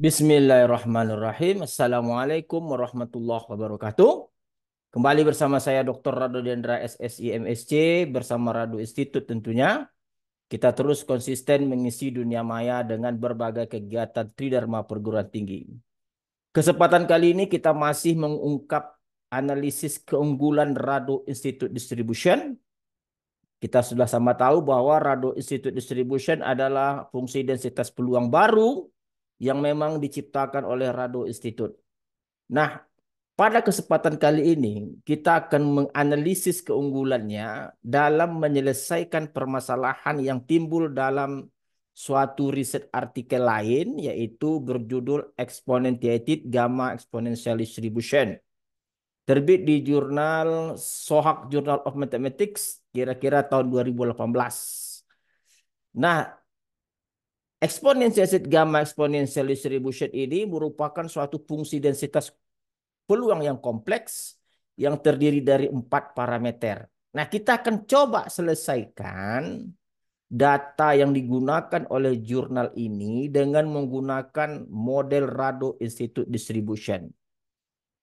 Bismillahirrahmanirrahim. Assalamualaikum warahmatullahi wabarakatuh. Kembali bersama saya Dr. Rado Dendra SSI MSC bersama Rado Institute tentunya. Kita terus konsisten mengisi dunia maya dengan berbagai kegiatan tridharma perguruan tinggi. Kesempatan kali ini kita masih mengungkap analisis keunggulan Rado Institute Distribution. Kita sudah sama tahu bahwa Rado Institute Distribution adalah fungsi densitas peluang baru yang memang diciptakan oleh Rado Institute. Nah, pada kesempatan kali ini kita akan menganalisis keunggulannya dalam menyelesaikan permasalahan yang timbul dalam suatu riset artikel lain yaitu berjudul Exponentiated Gamma Exponential Distribution. Terbit di jurnal Sohak Journal of Mathematics kira-kira tahun 2018. Nah, Eksponensi aset gamma eksponensial distribution ini merupakan suatu fungsi densitas peluang yang kompleks yang terdiri dari empat parameter. Nah, kita akan coba selesaikan data yang digunakan oleh jurnal ini dengan menggunakan model Rado Institute Distribution.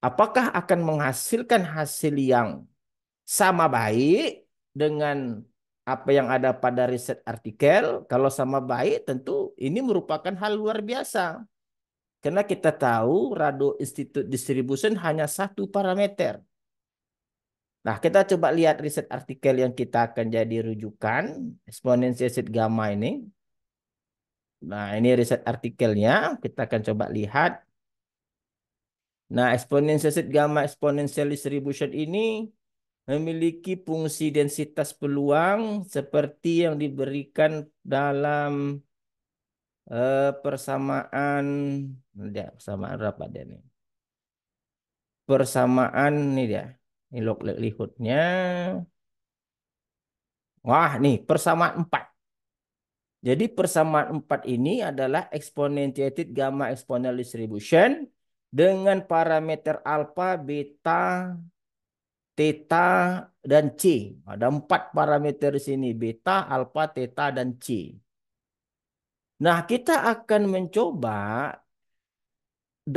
Apakah akan menghasilkan hasil yang sama baik dengan apa yang ada pada riset artikel? Kalau sama baik tentu ini merupakan hal luar biasa. Karena kita tahu Rado institut Distribution hanya satu parameter. Nah, kita coba lihat riset artikel yang kita akan jadi rujukan, exponential acid gamma ini. Nah, ini riset artikelnya, kita akan coba lihat. Nah, exponential acid gamma exponential distribution ini memiliki fungsi densitas peluang seperti yang diberikan dalam eh, persamaan ya persamaan berapa dia nih persamaan ini dia ini log likelihoodnya wah nih persamaan 4 jadi persamaan 4 ini adalah exponentiated gamma exponential distribution dengan parameter alpha, beta, theta, dan c. Ada empat parameter di sini, beta, alpha, theta, dan c. Nah, kita akan mencoba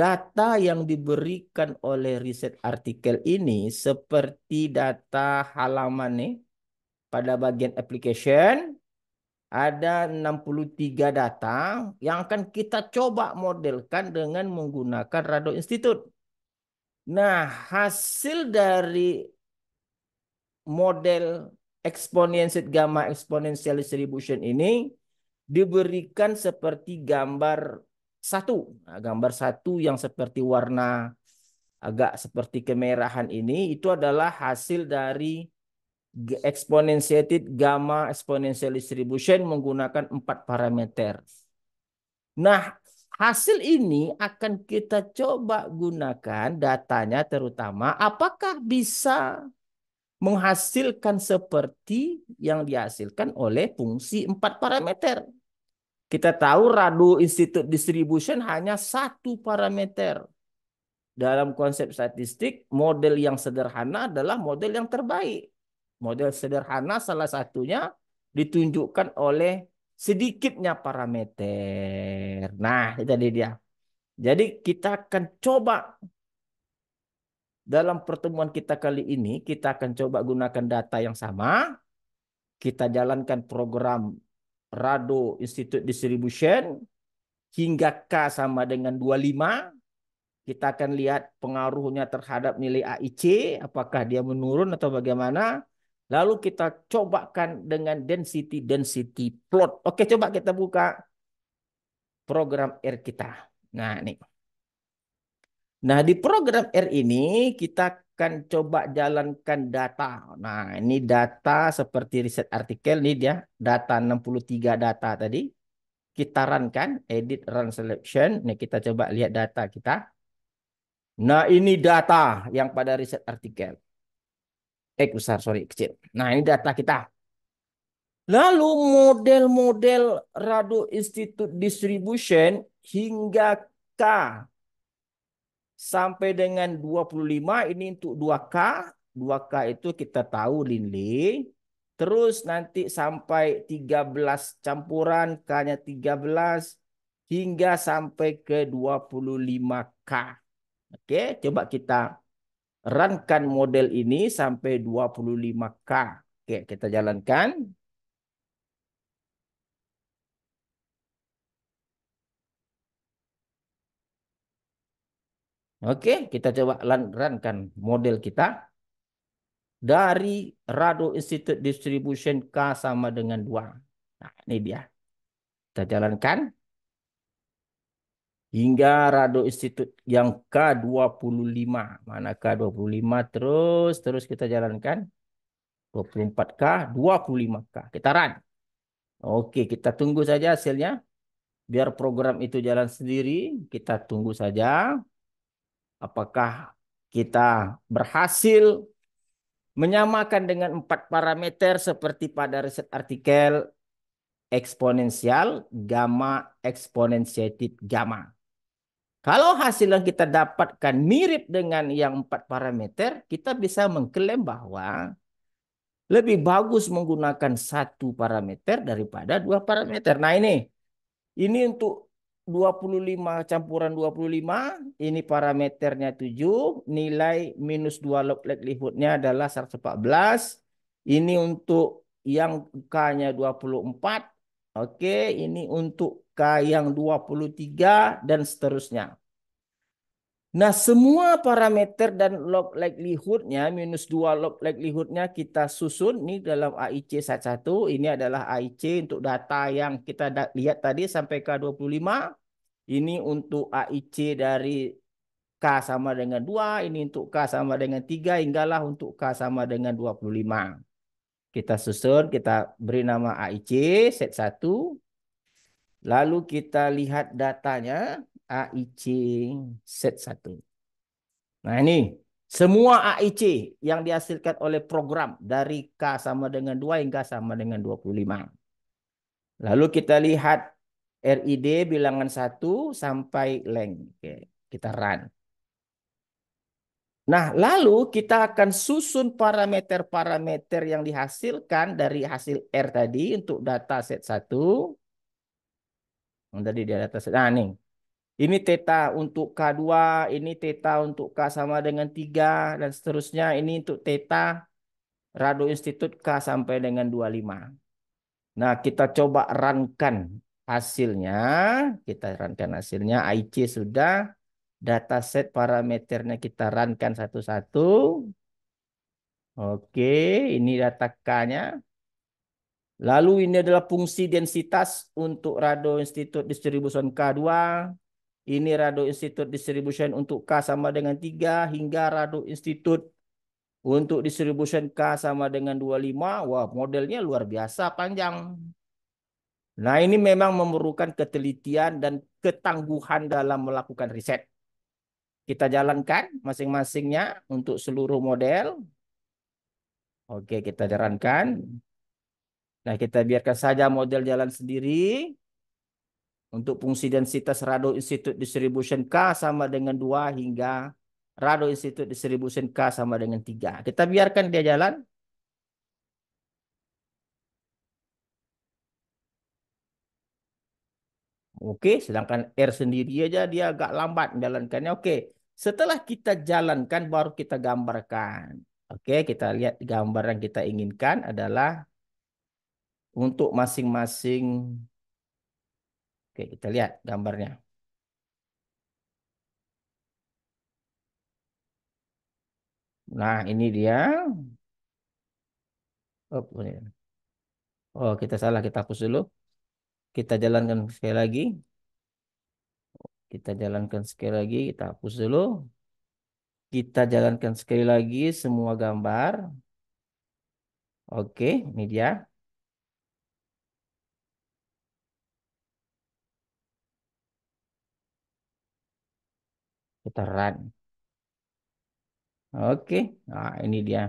data yang diberikan oleh riset artikel ini seperti data halaman nih pada bagian application ada 63 data yang akan kita coba modelkan dengan menggunakan Rado Institute. Nah, hasil dari model exponential gamma exponential distribution ini diberikan seperti gambar satu. Nah, gambar satu yang seperti warna agak seperti kemerahan ini itu adalah hasil dari exponentiated gamma exponential distribution menggunakan empat parameter. Nah, hasil ini akan kita coba gunakan datanya terutama apakah bisa menghasilkan seperti yang dihasilkan oleh fungsi empat parameter. Kita tahu Radu Institute Distribution hanya satu parameter. Dalam konsep statistik, model yang sederhana adalah model yang terbaik. Model sederhana salah satunya ditunjukkan oleh sedikitnya parameter. Nah, itu tadi dia. Jadi kita akan coba dalam pertemuan kita kali ini, kita akan coba gunakan data yang sama. Kita jalankan program Rado Institute Distribution hingga K sama dengan 25. Kita akan lihat pengaruhnya terhadap nilai AIC, apakah dia menurun atau bagaimana. Lalu kita cobakan dengan density-density plot. Oke, coba kita buka program R kita. Nah, ini. Nah, di program R ini kita akan coba jalankan data. Nah, ini data seperti riset artikel ini dia, data 63 data tadi. Kita run kan, edit run selection. Nih kita coba lihat data kita. Nah, ini data yang pada riset artikel. Eh, besar, sorry, kecil. Nah, ini data kita. Lalu model-model Radu Institute Distribution hingga K sampai dengan 25 ini untuk 2K. 2K itu kita tahu lin-lin. Terus nanti sampai 13 campuran K-nya 13 hingga sampai ke 25K. Oke, coba kita runkan model ini sampai 25K. Oke, kita jalankan. Oke, kita coba lanjutkan model kita. Dari Rado Institute Distribution K sama dengan 2. Nah, ini dia. Kita jalankan. Hingga Rado Institute yang K25. Mana K25? Terus, terus kita jalankan. 24K, 25K. Kita run. Oke, kita tunggu saja hasilnya. Biar program itu jalan sendiri. Kita tunggu saja. Apakah kita berhasil menyamakan dengan empat parameter seperti pada riset artikel eksponensial, gamma, eksponensiated gamma. Kalau hasil yang kita dapatkan mirip dengan yang empat parameter, kita bisa mengklaim bahwa lebih bagus menggunakan satu parameter daripada dua parameter. Nah ini, ini untuk 25 campuran 25, ini parameternya 7, nilai minus 2 log likelihoodnya adalah 114. Ini untuk yang K-nya 24, oke, ini untuk K yang 23, dan seterusnya. Nah, semua parameter dan log likelihoodnya, minus 2 log likelihoodnya kita susun Ini dalam AIC satu Ini adalah AIC untuk data yang kita lihat tadi sampai K25. Ini untuk AIC dari K sama dengan 2, ini untuk K sama dengan 3, hinggalah untuk K sama dengan 25. Kita susun, kita beri nama AIC set 1. Lalu kita lihat datanya. AIC set 1. Nah ini semua AIC yang dihasilkan oleh program dari K sama dengan 2 hingga sama dengan 25. Lalu kita lihat RID bilangan 1 sampai length. Oke, kita run. Nah, lalu kita akan susun parameter-parameter yang dihasilkan dari hasil R tadi untuk data set 1. tadi dia data set. Nah, nih. Ini teta untuk K2, ini teta untuk K sama dengan 3, dan seterusnya. Ini untuk teta Radu Institut K sampai dengan 25. Nah, kita coba rankan hasilnya. Kita rankan hasilnya. IC sudah. data set parameternya kita rankan satu-satu. Oke, ini data K-nya. Lalu ini adalah fungsi densitas untuk Rado Institut Distribution K2. Ini radu institut Distribution untuk K sama dengan 3 hingga radu institut untuk distribution K sama dengan 25. Wah, modelnya luar biasa panjang. Nah, ini memang memerlukan ketelitian dan ketangguhan dalam melakukan riset. Kita jalankan masing-masingnya untuk seluruh model. Oke, kita jalankan. Nah, kita biarkan saja model jalan sendiri. Untuk fungsi densitas Rado Institute Distribution K sama dengan 2 hingga Rado Institute Distribution K sama dengan 3. Kita biarkan dia jalan. Oke, sedangkan R sendiri aja dia agak lambat menjalankannya. Oke, setelah kita jalankan baru kita gambarkan. Oke, kita lihat gambar yang kita inginkan adalah untuk masing-masing Oke, kita lihat gambarnya. Nah, ini dia. Oh, oh, kita salah, kita hapus dulu. Kita jalankan sekali lagi. Kita jalankan sekali lagi, kita hapus dulu. Kita jalankan sekali lagi semua gambar. Oke, ini dia. kita run oke nah ini dia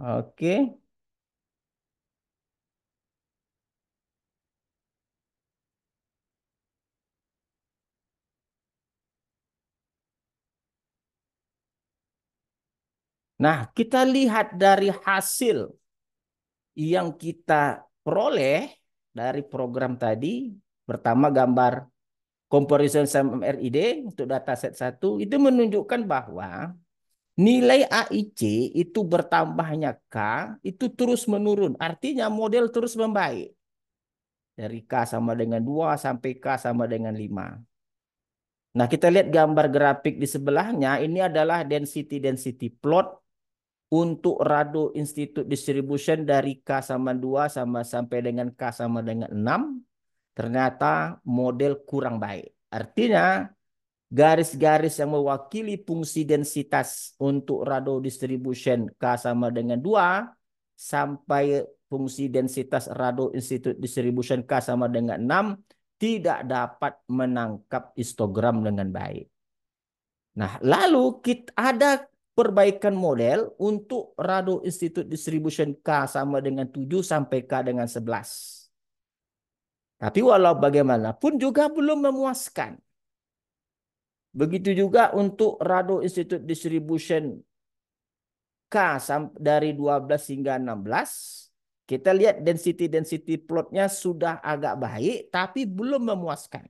oke Nah, kita lihat dari hasil yang kita peroleh dari program tadi. Pertama gambar comparison sama MRID untuk data set 1 itu menunjukkan bahwa nilai AIC itu bertambahnya K itu terus menurun. Artinya model terus membaik. Dari K sama dengan 2 sampai K sama dengan 5. Nah kita lihat gambar grafik di sebelahnya. Ini adalah density-density plot untuk rado institute distribution dari K sama 2 sama sampai dengan K sama dengan 6 ternyata model kurang baik. Artinya garis-garis yang mewakili fungsi densitas untuk radio distribution K sama dengan 2 sampai fungsi densitas radio institute distribution K sama dengan 6 tidak dapat menangkap histogram dengan baik. Nah, lalu kita ada perbaikan model untuk radio institute distribution K sama dengan 7 sampai K dengan 11. Tapi walau bagaimanapun juga belum memuaskan. Begitu juga untuk Rado Institute Distribution K dari 12 hingga 16. Kita lihat density-density plotnya sudah agak baik tapi belum memuaskan.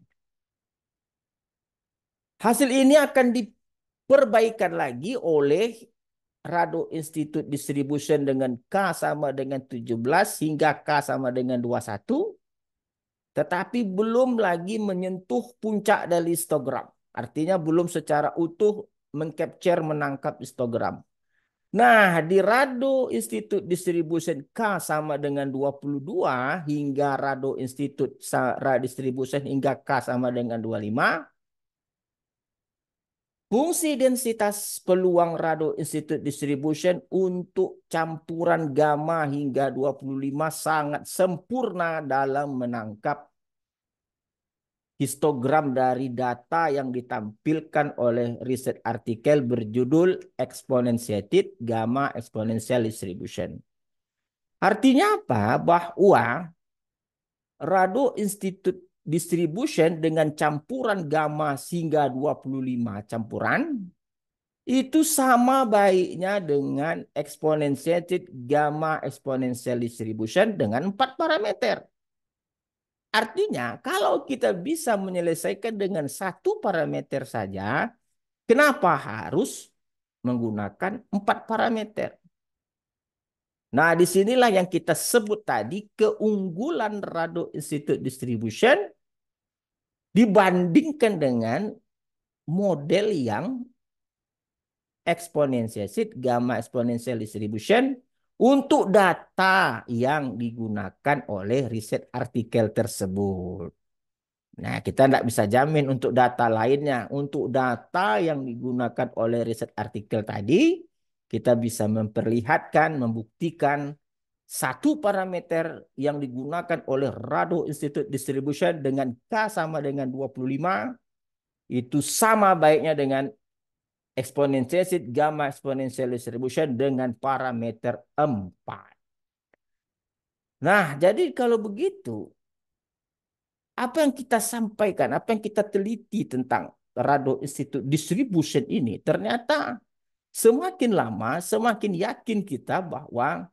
Hasil ini akan diperbaikan lagi oleh Rado Institute Distribution dengan K sama dengan 17 hingga K sama dengan 21 tetapi belum lagi menyentuh puncak dari histogram. Artinya belum secara utuh mencapture menangkap histogram. Nah, di Rado Institute Distribution K sama dengan 22 hingga Rado Institute Distribution hingga K sama dengan 25. Fungsi densitas peluang Rado Institute Distribution untuk campuran gamma hingga 25 sangat sempurna dalam menangkap histogram dari data yang ditampilkan oleh riset artikel berjudul Exponentiated Gamma Exponential Distribution. Artinya apa? Bahwa Rado Institute Distribution dengan campuran gamma sehingga 25 campuran itu sama baiknya dengan exponentiated gamma exponential distribution dengan empat parameter. Artinya, kalau kita bisa menyelesaikan dengan satu parameter saja, kenapa harus menggunakan empat parameter? Nah, disinilah yang kita sebut tadi keunggulan Rado Institute Distribution dibandingkan dengan model yang eksponensial, gamma exponential distribution untuk data yang digunakan oleh riset artikel tersebut. Nah, kita tidak bisa jamin untuk data lainnya. Untuk data yang digunakan oleh riset artikel tadi, kita bisa memperlihatkan, membuktikan satu parameter yang digunakan oleh Rado Institute Distribution dengan K sama dengan 25, itu sama baiknya dengan exponential gamma exponential distribution dengan parameter 4. Nah, jadi kalau begitu, apa yang kita sampaikan, apa yang kita teliti tentang Rado Institute Distribution ini, ternyata semakin lama semakin yakin kita bahwa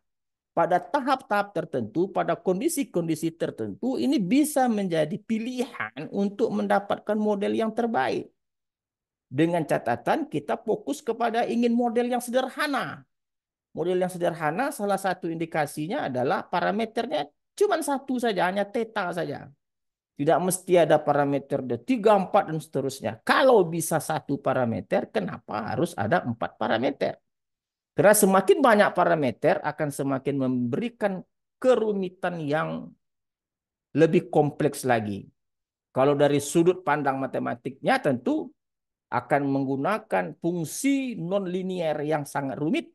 pada tahap-tahap tertentu, pada kondisi-kondisi tertentu, ini bisa menjadi pilihan untuk mendapatkan model yang terbaik. Dengan catatan kita fokus kepada ingin model yang sederhana. Model yang sederhana salah satu indikasinya adalah parameternya cuma satu saja, hanya theta saja. Tidak mesti ada parameter ada 3, 4, dan seterusnya. Kalau bisa satu parameter, kenapa harus ada empat parameter? Karena semakin banyak parameter akan semakin memberikan kerumitan yang lebih kompleks lagi. Kalau dari sudut pandang matematiknya tentu akan menggunakan fungsi nonlinier yang sangat rumit.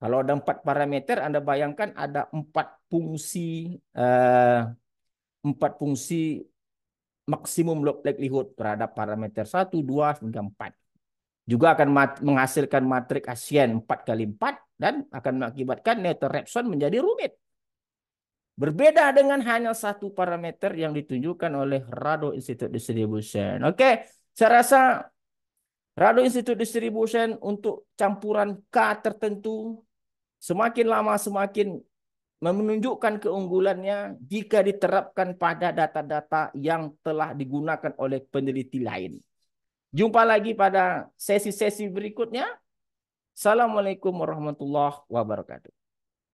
Kalau ada empat parameter, Anda bayangkan ada empat fungsi eh, empat fungsi maksimum likelihood terhadap parameter satu, dua, hingga empat. Juga akan menghasilkan matrik asian empat kali empat dan akan mengakibatkan netter menjadi rumit. Berbeda dengan hanya satu parameter yang ditunjukkan oleh Rado Institute Distribution. Oke, okay. Saya rasa Radu Institute Distribution untuk campuran K tertentu semakin lama semakin menunjukkan keunggulannya jika diterapkan pada data-data yang telah digunakan oleh peneliti lain. Jumpa lagi pada sesi-sesi berikutnya. Assalamualaikum warahmatullahi wabarakatuh.